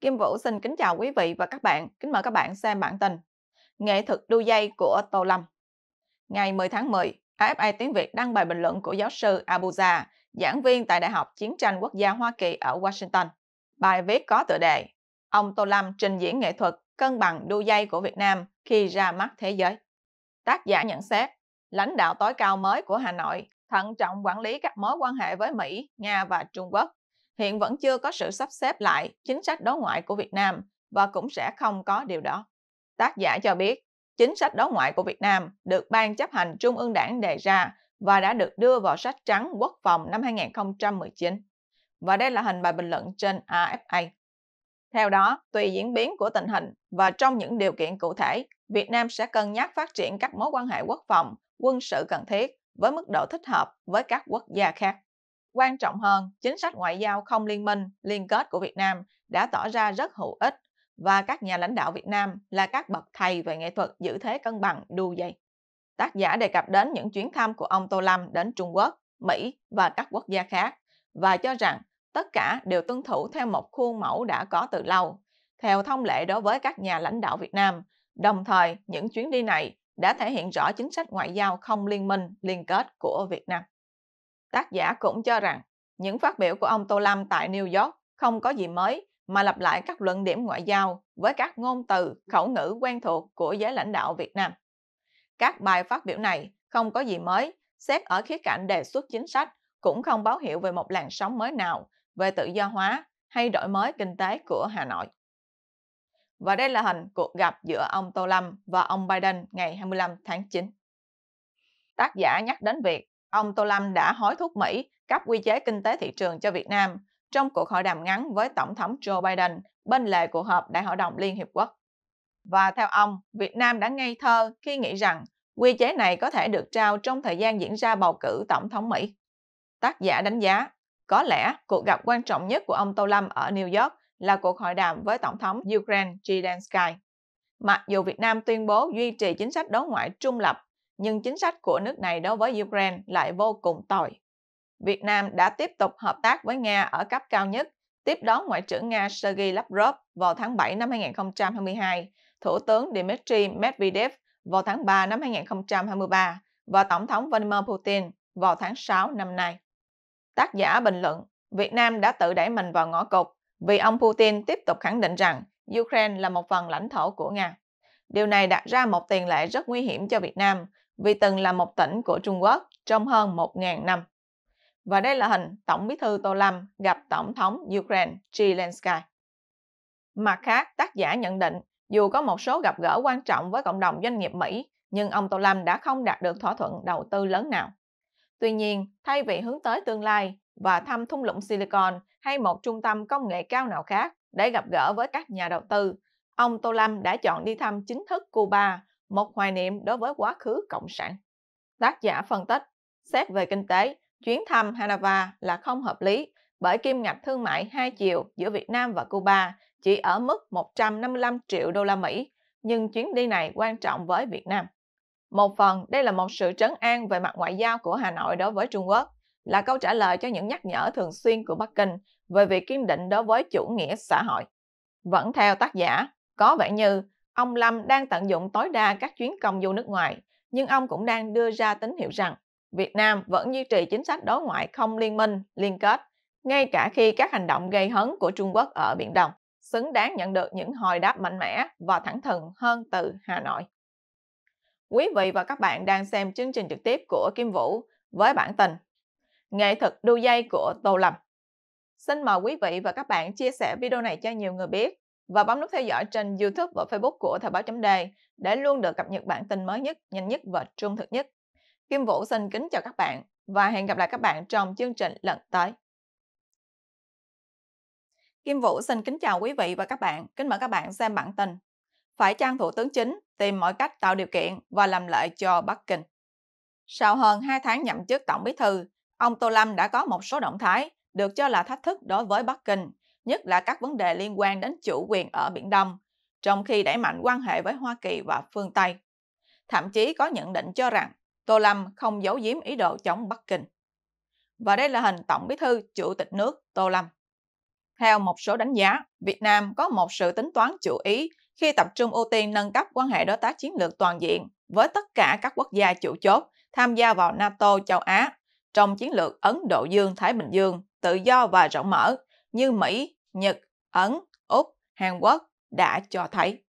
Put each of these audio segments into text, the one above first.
Kim Vũ xin kính chào quý vị và các bạn. Kính mời các bạn xem bản tin Nghệ thuật đu dây của Tô Lâm. Ngày 10 tháng 10, AFA Tiếng Việt đăng bài bình luận của giáo sư Abuja, giảng viên tại Đại học Chiến tranh Quốc gia Hoa Kỳ ở Washington. Bài viết có tựa đề Ông Tô Lâm trình diễn nghệ thuật cân bằng đu dây của Việt Nam khi ra mắt thế giới. Tác giả nhận xét, lãnh đạo tối cao mới của Hà Nội thận trọng quản lý các mối quan hệ với Mỹ, Nga và Trung Quốc hiện vẫn chưa có sự sắp xếp lại chính sách đối ngoại của Việt Nam và cũng sẽ không có điều đó. Tác giả cho biết, chính sách đối ngoại của Việt Nam được Ban chấp hành Trung ương Đảng đề ra và đã được đưa vào sách trắng quốc phòng năm 2019. Và đây là hình bài bình luận trên AFA. Theo đó, tùy diễn biến của tình hình và trong những điều kiện cụ thể, Việt Nam sẽ cân nhắc phát triển các mối quan hệ quốc phòng, quân sự cần thiết với mức độ thích hợp với các quốc gia khác. Quan trọng hơn, chính sách ngoại giao không liên minh, liên kết của Việt Nam đã tỏ ra rất hữu ích và các nhà lãnh đạo Việt Nam là các bậc thầy về nghệ thuật giữ thế cân bằng đu dây. Tác giả đề cập đến những chuyến thăm của ông Tô Lâm đến Trung Quốc, Mỹ và các quốc gia khác và cho rằng tất cả đều tuân thủ theo một khuôn mẫu đã có từ lâu, theo thông lệ đối với các nhà lãnh đạo Việt Nam. Đồng thời, những chuyến đi này đã thể hiện rõ chính sách ngoại giao không liên minh, liên kết của Việt Nam. Tác giả cũng cho rằng những phát biểu của ông Tô Lâm tại New York không có gì mới mà lặp lại các luận điểm ngoại giao với các ngôn từ, khẩu ngữ quen thuộc của giới lãnh đạo Việt Nam. Các bài phát biểu này không có gì mới, xét ở khía cạnh đề xuất chính sách cũng không báo hiệu về một làn sóng mới nào về tự do hóa hay đổi mới kinh tế của Hà Nội. Và đây là hình cuộc gặp giữa ông Tô Lâm và ông Biden ngày 25 tháng 9. Tác giả nhắc đến việc ông Tô Lâm đã hối thúc Mỹ cấp quy chế kinh tế thị trường cho Việt Nam trong cuộc hội đàm ngắn với Tổng thống Joe Biden bên lề cuộc họp Đại hội đồng Liên Hiệp Quốc. Và theo ông, Việt Nam đã ngây thơ khi nghĩ rằng quy chế này có thể được trao trong thời gian diễn ra bầu cử Tổng thống Mỹ. Tác giả đánh giá, có lẽ cuộc gặp quan trọng nhất của ông Tô Lâm ở New York là cuộc hội đàm với Tổng thống Ukraine Zelensky. Mặc dù Việt Nam tuyên bố duy trì chính sách đối ngoại trung lập nhưng chính sách của nước này đối với Ukraine lại vô cùng tồi. Việt Nam đã tiếp tục hợp tác với Nga ở cấp cao nhất, tiếp đón Ngoại trưởng Nga Sergei Lavrov vào tháng 7 năm 2022, Thủ tướng Dmitry Medvedev vào tháng 3 năm 2023 và Tổng thống Vladimir Putin vào tháng 6 năm nay. Tác giả bình luận, Việt Nam đã tự đẩy mình vào ngõ cụt vì ông Putin tiếp tục khẳng định rằng Ukraine là một phần lãnh thổ của Nga. Điều này đặt ra một tiền lệ rất nguy hiểm cho Việt Nam vì từng là một tỉnh của Trung Quốc trong hơn 1.000 năm. Và đây là hình Tổng bí thư Tô Lâm gặp Tổng thống Ukraine Zelensky. Mặt khác, tác giả nhận định dù có một số gặp gỡ quan trọng với cộng đồng doanh nghiệp Mỹ, nhưng ông Tô Lâm đã không đạt được thỏa thuận đầu tư lớn nào. Tuy nhiên, thay vì hướng tới tương lai và thăm thung lũng Silicon hay một trung tâm công nghệ cao nào khác để gặp gỡ với các nhà đầu tư, ông Tô Lâm đã chọn đi thăm chính thức Cuba một hoài niệm đối với quá khứ cộng sản. Tác giả phân tích, xét về kinh tế, chuyến thăm Hanawa là không hợp lý bởi kim ngạch thương mại hai chiều giữa Việt Nam và Cuba chỉ ở mức 155 triệu đô la Mỹ, nhưng chuyến đi này quan trọng với Việt Nam. Một phần, đây là một sự trấn an về mặt ngoại giao của Hà Nội đối với Trung Quốc, là câu trả lời cho những nhắc nhở thường xuyên của Bắc Kinh về việc kiên định đối với chủ nghĩa xã hội. Vẫn theo tác giả, có vẻ như Ông Lâm đang tận dụng tối đa các chuyến công du nước ngoài, nhưng ông cũng đang đưa ra tín hiệu rằng Việt Nam vẫn duy trì chính sách đối ngoại không liên minh, liên kết, ngay cả khi các hành động gây hấn của Trung Quốc ở Biển Đông xứng đáng nhận được những hồi đáp mạnh mẽ và thẳng thừng hơn từ Hà Nội. Quý vị và các bạn đang xem chương trình trực tiếp của Kim Vũ với bản tình Nghệ thuật đu dây của Tô Lâm. Xin mời quý vị và các bạn chia sẻ video này cho nhiều người biết và bấm nút theo dõi trên YouTube và Facebook của Thời báo chấm đề để luôn được cập nhật bản tin mới nhất, nhanh nhất và trung thực nhất. Kim Vũ xin kính chào các bạn và hẹn gặp lại các bạn trong chương trình lần tới. Kim Vũ xin kính chào quý vị và các bạn, kính mời các bạn xem bản tin. Phải trang Thủ tướng Chính tìm mọi cách tạo điều kiện và làm lợi cho Bắc Kinh? Sau hơn 2 tháng nhậm chức Tổng Bí thư, ông Tô Lâm đã có một số động thái được cho là thách thức đối với Bắc Kinh nhất là các vấn đề liên quan đến chủ quyền ở Biển Đông, trong khi đẩy mạnh quan hệ với Hoa Kỳ và phương Tây. Thậm chí có nhận định cho rằng Tô Lâm không giấu giếm ý đồ chống Bắc Kinh. Và đây là hình Tổng bí thư Chủ tịch nước Tô Lâm. Theo một số đánh giá, Việt Nam có một sự tính toán chủ ý khi tập trung ưu tiên nâng cấp quan hệ đối tác chiến lược toàn diện với tất cả các quốc gia chủ chốt tham gia vào NATO châu Á trong chiến lược Ấn Độ Dương-Thái Bình Dương tự do và rộng mở như Mỹ, Nhật, Ấn, Úc, Hàn Quốc đã cho thấy.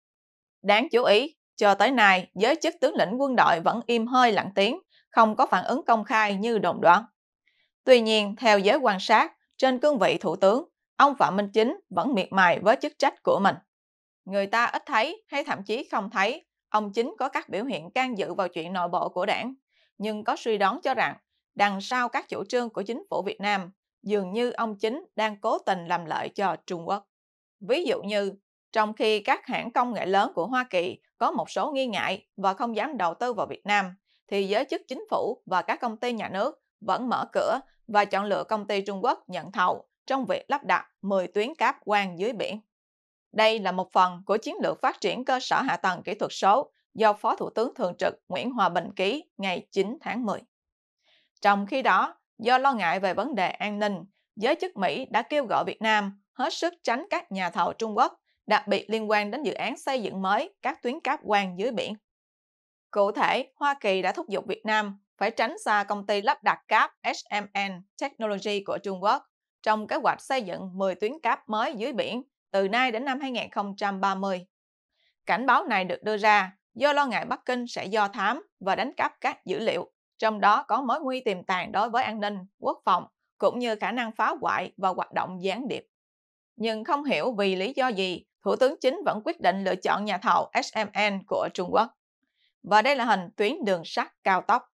Đáng chú ý, cho tới nay, giới chức tướng lĩnh quân đội vẫn im hơi lặng tiếng, không có phản ứng công khai như đồn đoán. Tuy nhiên, theo giới quan sát, trên cương vị thủ tướng, ông Phạm Minh Chính vẫn miệt mài với chức trách của mình. Người ta ít thấy hay thậm chí không thấy, ông Chính có các biểu hiện can dự vào chuyện nội bộ của đảng, nhưng có suy đoán cho rằng đằng sau các chủ trương của chính phủ Việt Nam dường như ông chính đang cố tình làm lợi cho Trung Quốc. Ví dụ như, trong khi các hãng công nghệ lớn của Hoa Kỳ có một số nghi ngại và không dám đầu tư vào Việt Nam, thì giới chức chính phủ và các công ty nhà nước vẫn mở cửa và chọn lựa công ty Trung Quốc nhận thầu trong việc lắp đặt 10 tuyến cáp quang dưới biển. Đây là một phần của chiến lược phát triển cơ sở hạ tầng kỹ thuật số do Phó Thủ tướng Thường trực Nguyễn Hòa Bình ký ngày 9 tháng 10. Trong khi đó, Do lo ngại về vấn đề an ninh, giới chức Mỹ đã kêu gọi Việt Nam hết sức tránh các nhà thầu Trung Quốc, đặc biệt liên quan đến dự án xây dựng mới các tuyến cáp quang dưới biển. Cụ thể, Hoa Kỳ đã thúc giục Việt Nam phải tránh xa công ty lắp đặt cáp SMN Technology của Trung Quốc trong kế hoạch xây dựng 10 tuyến cáp mới dưới biển từ nay đến năm 2030. Cảnh báo này được đưa ra do lo ngại Bắc Kinh sẽ do thám và đánh cắp các dữ liệu trong đó có mối nguy tiềm tàng đối với an ninh, quốc phòng, cũng như khả năng phá hoại và hoạt động gián điệp. Nhưng không hiểu vì lý do gì, Thủ tướng Chính vẫn quyết định lựa chọn nhà thầu SMN của Trung Quốc. Và đây là hình tuyến đường sắt cao tốc.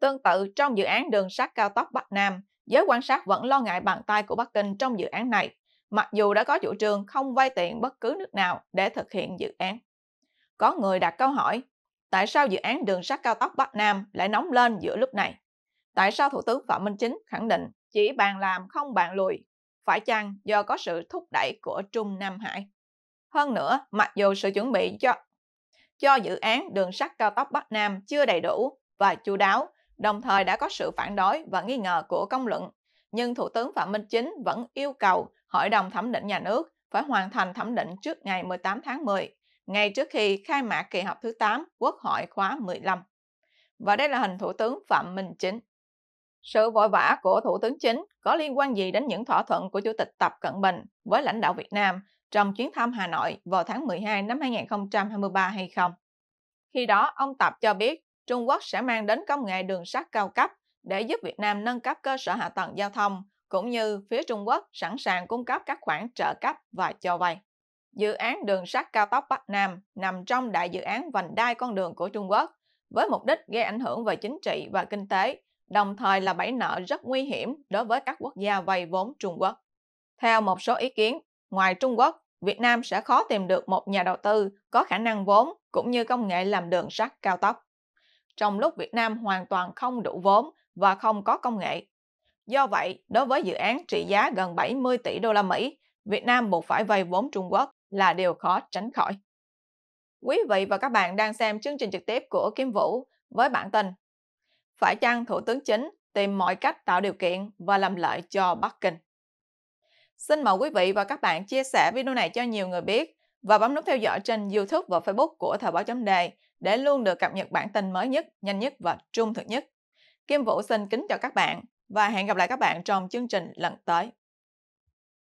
Tương tự trong dự án đường sắt cao tốc Bắc Nam, giới quan sát vẫn lo ngại bàn tay của Bắc Kinh trong dự án này, mặc dù đã có chủ trương không vay tiền bất cứ nước nào để thực hiện dự án. Có người đặt câu hỏi Tại sao dự án đường sắt cao tốc Bắc Nam lại nóng lên giữa lúc này? Tại sao Thủ tướng Phạm Minh Chính khẳng định chỉ bàn làm không bàn lùi? Phải chăng do có sự thúc đẩy của Trung Nam Hải? Hơn nữa, mặc dù sự chuẩn bị cho cho dự án đường sắt cao tốc Bắc Nam chưa đầy đủ và chú đáo, đồng thời đã có sự phản đối và nghi ngờ của công luận, nhưng Thủ tướng Phạm Minh Chính vẫn yêu cầu Hội đồng thẩm định nhà nước phải hoàn thành thẩm định trước ngày 18 tháng 10 ngay trước khi khai mạc kỳ họp thứ 8 Quốc hội khóa 15. Và đây là hình Thủ tướng Phạm Minh Chính. Sự vội vã của Thủ tướng Chính có liên quan gì đến những thỏa thuận của Chủ tịch Tập Cận Bình với lãnh đạo Việt Nam trong chuyến thăm Hà Nội vào tháng 12 năm 2023 hay không? Khi đó, ông Tập cho biết Trung Quốc sẽ mang đến công nghệ đường sắt cao cấp để giúp Việt Nam nâng cấp cơ sở hạ tầng giao thông, cũng như phía Trung Quốc sẵn sàng cung cấp các khoản trợ cấp và cho vay dự án đường sắt cao tốc Bắc Nam nằm trong đại dự án vành đai con đường của Trung Quốc với mục đích gây ảnh hưởng về chính trị và kinh tế, đồng thời là bẫy nợ rất nguy hiểm đối với các quốc gia vay vốn Trung Quốc. Theo một số ý kiến, ngoài Trung Quốc, Việt Nam sẽ khó tìm được một nhà đầu tư có khả năng vốn cũng như công nghệ làm đường sắt cao tốc. Trong lúc Việt Nam hoàn toàn không đủ vốn và không có công nghệ. Do vậy, đối với dự án trị giá gần 70 tỷ đô la Mỹ, Việt Nam buộc phải vay vốn Trung Quốc là điều khó tránh khỏi. Quý vị và các bạn đang xem chương trình trực tiếp của Kim Vũ với bản tin Phải chăng Thủ tướng Chính tìm mọi cách tạo điều kiện và làm lợi cho Bắc Kinh? Xin mời quý vị và các bạn chia sẻ video này cho nhiều người biết và bấm nút theo dõi trên YouTube và Facebook của Thời báo chấm đề để luôn được cập nhật bản tin mới nhất, nhanh nhất và trung thực nhất. Kim Vũ xin kính chào các bạn và hẹn gặp lại các bạn trong chương trình lần tới.